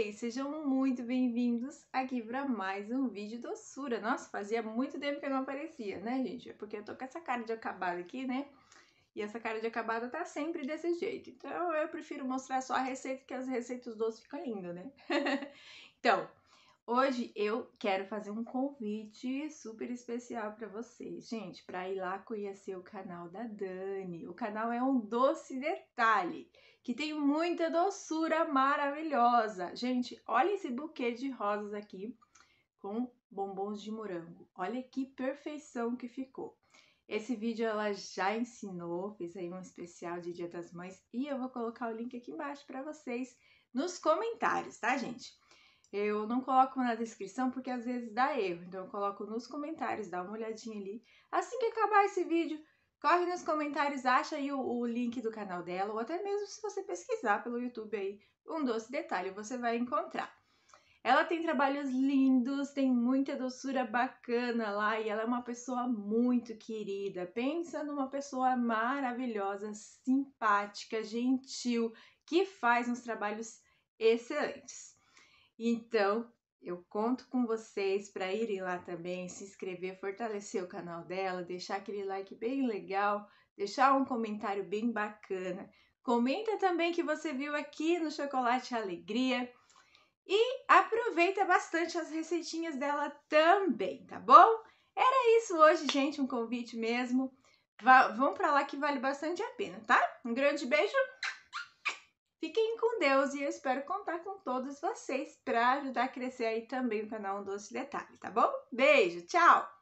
Ei, sejam muito bem-vindos aqui para mais um vídeo doçura. Nossa, fazia muito tempo que eu não aparecia, né, gente? É Porque eu tô com essa cara de acabada aqui, né? E essa cara de acabada tá sempre desse jeito. Então eu prefiro mostrar só a receita, que as receitas doces ficam lindas, né? então, Hoje eu quero fazer um convite super especial para vocês, gente, para ir lá conhecer o canal da Dani. O canal é um doce detalhe, que tem muita doçura maravilhosa. Gente, olha esse buquê de rosas aqui com bombons de morango. Olha que perfeição que ficou. Esse vídeo ela já ensinou, fez aí um especial de Dia das Mães e eu vou colocar o link aqui embaixo para vocês nos comentários, tá, gente? Eu não coloco na descrição porque às vezes dá erro, então eu coloco nos comentários, dá uma olhadinha ali. Assim que acabar esse vídeo, corre nos comentários, acha aí o, o link do canal dela, ou até mesmo se você pesquisar pelo YouTube aí, um doce detalhe, você vai encontrar. Ela tem trabalhos lindos, tem muita doçura bacana lá e ela é uma pessoa muito querida. Pensa numa pessoa maravilhosa, simpática, gentil, que faz uns trabalhos excelentes. Então, eu conto com vocês para irem lá também, se inscrever, fortalecer o canal dela, deixar aquele like bem legal, deixar um comentário bem bacana. Comenta também que você viu aqui no Chocolate Alegria e aproveita bastante as receitinhas dela também, tá bom? Era isso hoje, gente, um convite mesmo. vão para lá que vale bastante a pena, tá? Um grande beijo. Deus e eu espero contar com todos vocês para ajudar a crescer aí também o canal Um Doce Detalhe, tá bom? Beijo, tchau!